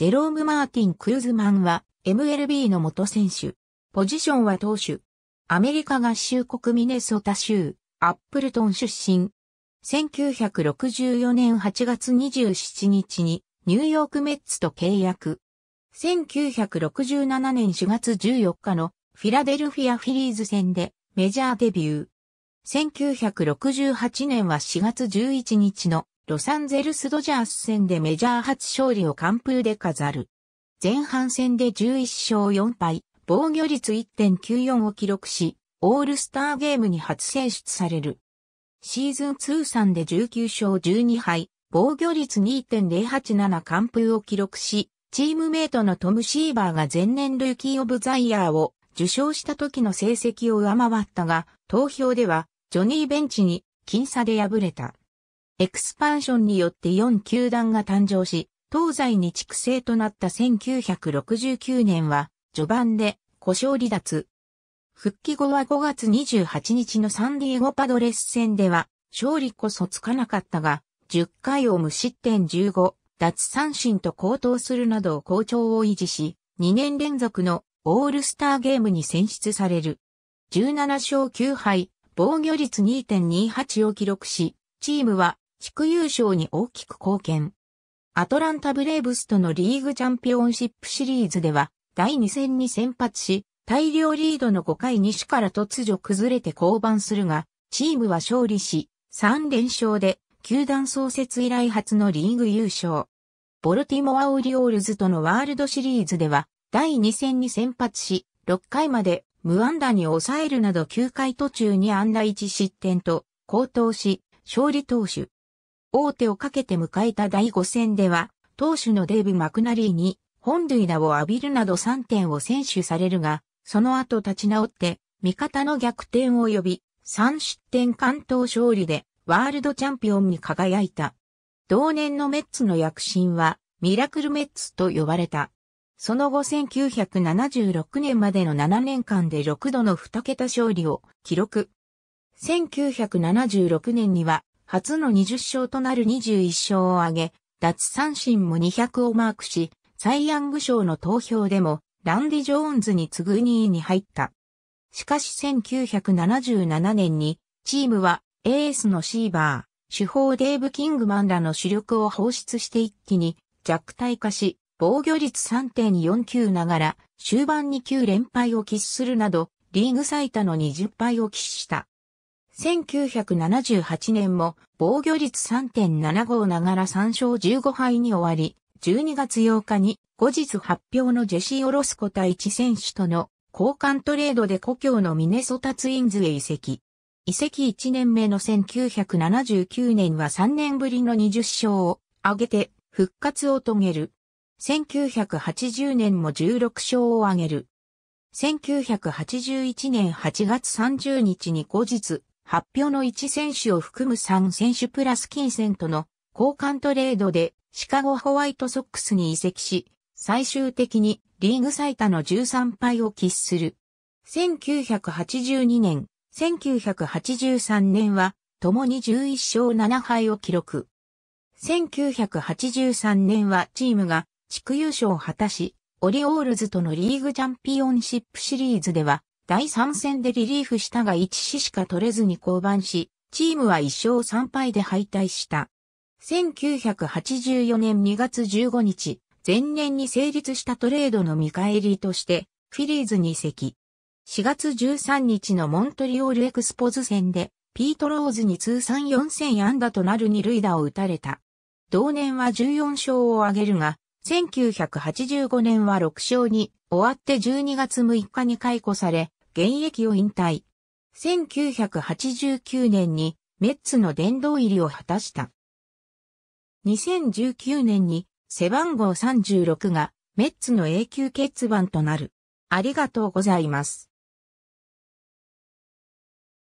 ジェローム・マーティン・クルーズマンは MLB の元選手。ポジションは投手。アメリカ合衆国ミネソタ州、アップルトン出身。1964年8月27日にニューヨークメッツと契約。1967年4月14日のフィラデルフィア・フィリーズ戦でメジャーデビュー。1968年は4月11日のロサンゼルスドジャース戦でメジャー初勝利を完封で飾る。前半戦で11勝4敗、防御率1.94を記録し、オールスターゲームに初選出される。シーズン通算で19勝12敗、防御率2.087完封を記録し、チームメイトのトム・シーバーが前年ルーキー・オブ・ザ・イヤーを受賞した時の成績を上回ったが、投票ではジョニー・ベンチに僅差で敗れた。エクスパンションによって4球団が誕生し、東西に畜生となった1969年は、序盤で故障離脱。復帰後は5月28日のサンディエゴパドレス戦では、勝利こそつかなかったが、10回を無失点15、脱三振と高騰するなど好調を維持し、2年連続のオールスターゲームに選出される。17勝9敗、防御率2.28を記録し、チームは地区優勝に大きく貢献。アトランタブレーブスとのリーグチャンピオンシップシリーズでは、第2戦に先発し、大量リードの5回西から突如崩れて降板するが、チームは勝利し、3連勝で、球団創設以来初のリーグ優勝。ボルティモア・オリオールズとのワールドシリーズでは、第2戦に先発し、6回まで無安打に抑えるなど9回途中に安打1失点と、高騰し、勝利投手、大手をかけて迎えた第5戦では、投手のデーブ・マクナリーに本塁打を浴びるなど3点を選手されるが、その後立ち直って、味方の逆転を呼び、3失点関東勝利でワールドチャンピオンに輝いた。同年のメッツの躍進は、ミラクルメッツと呼ばれた。その後1976年までの7年間で6度の2桁勝利を記録。1976年には初の20勝となる21勝を挙げ、脱三振も200をマークし、サイ・ヤング賞の投票でも、ランディ・ジョーンズに次ぐ2位に入った。しかし1977年に、チームはエースのシーバー、主砲デーブ・キングマンらの主力を放出して一気に弱体化し、防御率3.49ながら終盤に9連敗を喫するなど、リーグ最多の20敗を喫した。1978年も防御率3.75ながら3勝15敗に終わり、12月8日に後日発表のジェシー・オロスコ対一選手との交換トレードで故郷のミネソタツインズへ移籍。移籍1年目の1979年は3年ぶりの20勝を挙げて復活を遂げる。1980年も16勝を挙げる。1981年8月30日に後日発表の1選手を含む3選手プラス金銭との交換トレードでシカゴホワイトソックスに移籍し、最終的にリーグ最多の13敗を喫する。1982年、1983年は、共に11勝7敗を記録。1983年はチームが地区優勝を果たし、オリオールズとのリーグチャンピオンシップシリーズでは第3戦でリリーフしたが1死しか取れずに降板し、チームは1勝3敗で敗退した。1984年2月15日、前年に成立したトレードの見返りとして、フィリーズに移籍。4月13日のモントリオールエクスポズ戦で、ピート・ローズに通算4000安打となる二塁打を打たれた。同年は14勝を挙げるが、1985年は6勝に終わって12月6日に解雇され、現役を引退。1989年にメッツの殿堂入りを果たした。2019年に背番号36がメッツの永久欠番となる。ありがとうございます。